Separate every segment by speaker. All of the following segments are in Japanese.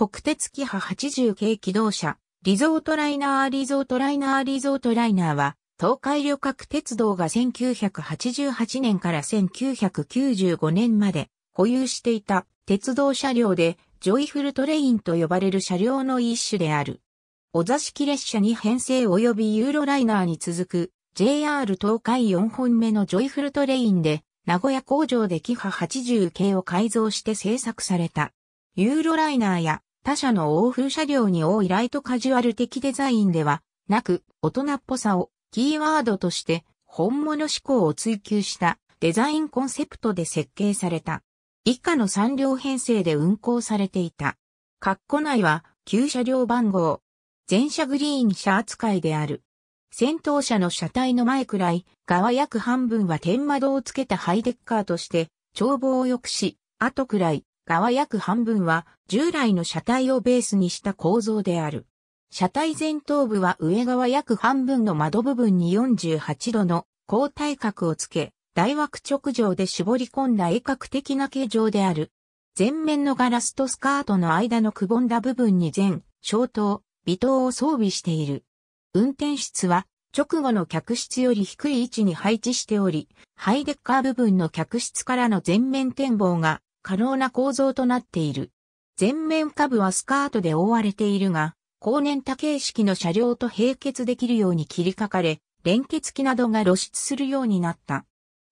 Speaker 1: 国鉄キハ80系機動車、リゾートライナーリゾートライナーリゾートライナーは、東海旅客鉄道が1988年から1995年まで保有していた鉄道車両で、ジョイフルトレインと呼ばれる車両の一種である。お座敷列車に編成及びユーロライナーに続く JR 東海4本目のジョイフルトレインで、名古屋工場でキハ80系を改造して製作された。ユーロライナーや他社の欧風車両に多いライトカジュアル的デザインではなく、大人っぽさをキーワードとして本物志向を追求したデザインコンセプトで設計された。以下の3両編成で運行されていた。括弧内は旧車両番号。全車グリーン車扱いである。先頭車の車体の前くらい、側約半分は天窓をつけたハイデッカーとして、眺望を良くし、後くらい、側約半分は従来の車体をベースにした構造である。車体前頭部は上側約半分の窓部分に48度の高体角をつけ、大枠直上で絞り込んだ鋭角的な形状である。前面のガラスとスカートの間のくぼんだ部分に全、小灯、微灯を装備している。運転室は直後の客室より低い位置に配置しており、ハイデッカー部分の客室からの前面展望が可能な構造となっている。前面下部はスカートで覆われているが、後年多形式の車両と並結できるように切りかかれ、連結機などが露出するようになった。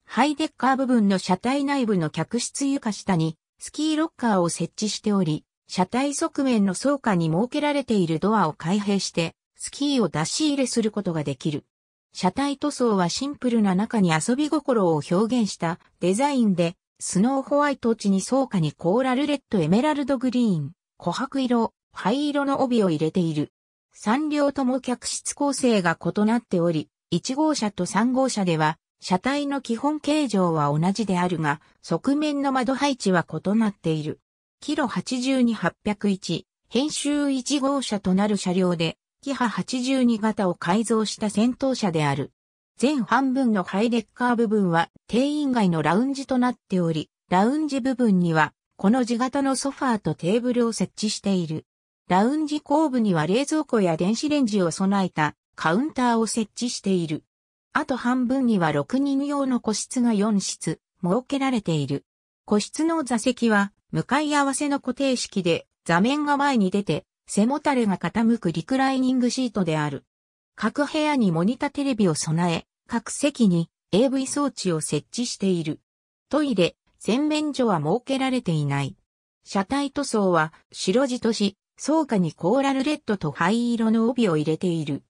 Speaker 1: ハイデッカー部分の車体内部の客室床下にスキーロッカーを設置しており、車体側面の倉下に設けられているドアを開閉して、スキーを出し入れすることができる。車体塗装はシンプルな中に遊び心を表現したデザインで、スノーホワイト地に草下にコーラルレッドエメラルドグリーン、琥珀色、灰色の帯を入れている。三両とも客室構成が異なっており、1号車と3号車では、車体の基本形状は同じであるが、側面の窓配置は異なっている。キロ82801、編集1号車となる車両で、キハ82型を改造した戦闘車である。前半分のハイデッカー部分は定員外のラウンジとなっており、ラウンジ部分にはこの字型のソファーとテーブルを設置している。ラウンジ後部には冷蔵庫や電子レンジを備えたカウンターを設置している。あと半分には6人用の個室が4室設けられている。個室の座席は向かい合わせの固定式で座面が前に出て背もたれが傾くリクライニングシートである。各部屋にモニタテレビを備え、各席に AV 装置を設置している。トイレ、洗面所は設けられていない。車体塗装は白地とし、倉下にコーラルレッドと灰色の帯を入れている。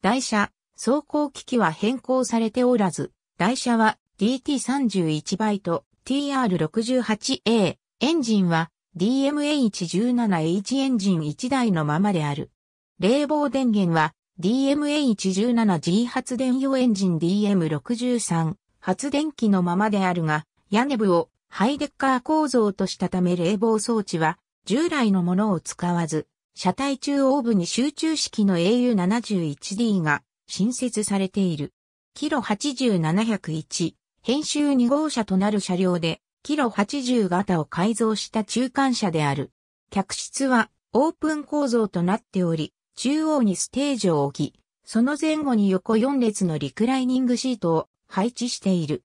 Speaker 1: 台車、走行機器は変更されておらず、台車は DT31 バイト TR68A、エンジンは DMH17H エンジン1台のままである。冷房電源は DMH17G 発電用エンジン DM63 発電機のままであるが、屋根部をハイデッカー構造としたため冷房装置は従来のものを使わず、車体中央部に集中式の AU71D が新設されている。キロ80701、編集2号車となる車両で、キロ80型を改造した中間車である。客室はオープン構造となっており、中央にステージを置き、その前後に横4列のリクライニングシートを配置している。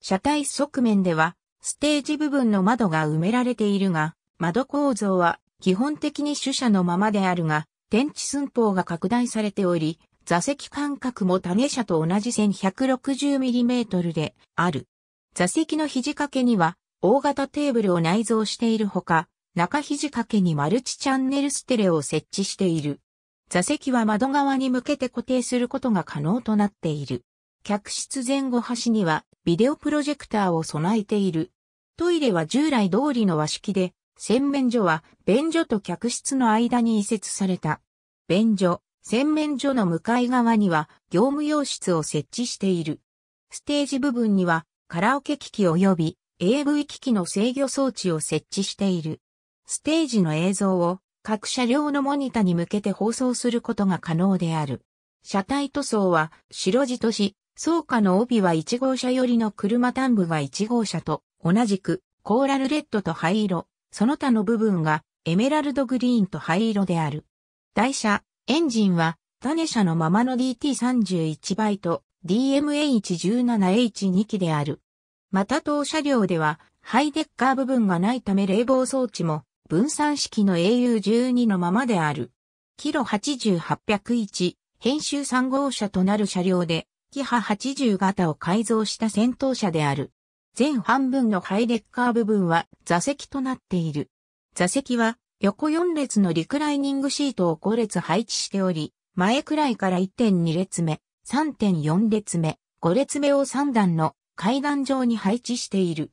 Speaker 1: 車体側面では、ステージ部分の窓が埋められているが、窓構造は基本的に主車のままであるが、天地寸法が拡大されており、座席間隔も種車と同じ 1160mm である。座席の肘掛けには大型テーブルを内蔵しているほか、中肘掛けにマルチチャンネルステレオを設置している。座席は窓側に向けて固定することが可能となっている。客室前後端にはビデオプロジェクターを備えている。トイレは従来通りの和式で、洗面所は便所と客室の間に移設された。便所、洗面所の向かい側には業務用室を設置している。ステージ部分にはカラオケ機器及び AV 機器の制御装置を設置している。ステージの映像を各車両のモニタに向けて放送することが可能である。車体塗装は白地とし、倉甲の帯は1号車寄りの車端部は1号車と同じくコーラルレッドと灰色、その他の部分がエメラルドグリーンと灰色である。台車、エンジンは種車のままの DT31 倍と DMH17H2 機である。また当車両ではハイデッカー部分がないため冷房装置も分散式の AU12 のままである。キロ80801、編集3号車となる車両で、キハ80型を改造した戦闘車である。前半分のハイレッカー部分は座席となっている。座席は横4列のリクライニングシートを5列配置しており、前くらいから1.2列目、3.4列目、5列目を3段の階段上に配置している。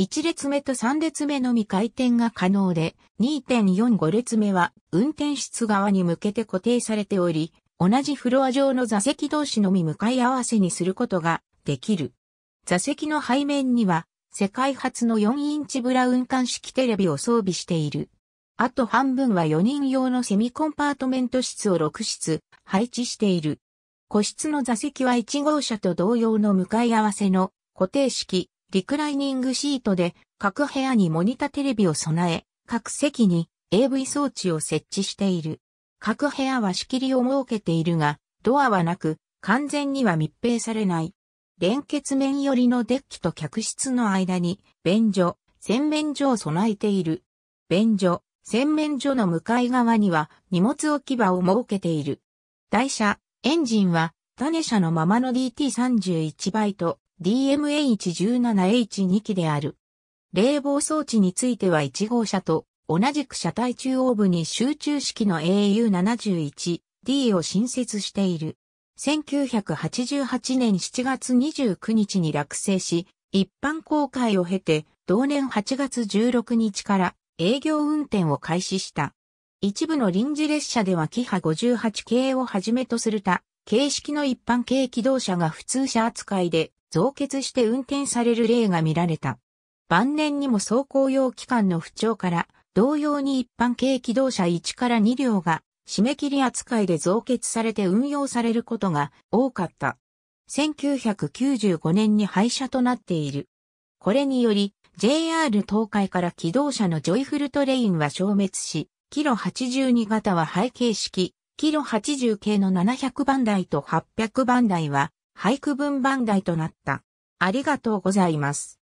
Speaker 1: 1列目と3列目のみ回転が可能で、2.45列目は運転室側に向けて固定されており、同じフロア上の座席同士のみ向かい合わせにすることができる。座席の背面には、世界初の4インチブラウン管式テレビを装備している。あと半分は4人用のセミコンパートメント室を6室配置している。個室の座席は1号車と同様の向かい合わせの固定式リクライニングシートで各部屋にモニタテレビを備え、各席に AV 装置を設置している。各部屋は仕切りを設けているが、ドアはなく、完全には密閉されない。連結面寄りのデッキと客室の間に、便所、洗面所を備えている。便所、洗面所の向かい側には荷物置き場を設けている。台車、エンジンは、種車のままの DT31 バイト、DMH17H2 機である。冷房装置については1号車と同じく車体中央部に集中式の AU71D を新設している。1988年7月29日に落成し、一般公開を経て、同年8月16日から営業運転を開始した。一部の臨時列車ではキハ58系をはじめとする他、形式の一般軽機動車が普通車扱いで増結して運転される例が見られた。晩年にも走行用機関の不調から、同様に一般軽機動車1から2両が締め切り扱いで増結されて運用されることが多かった。1995年に廃車となっている。これにより、JR 東海から機動車のジョイフルトレインは消滅し、キロ82型は背景式、キロ80系の700番台と800番台は俳句文番台となった。ありがとうございます。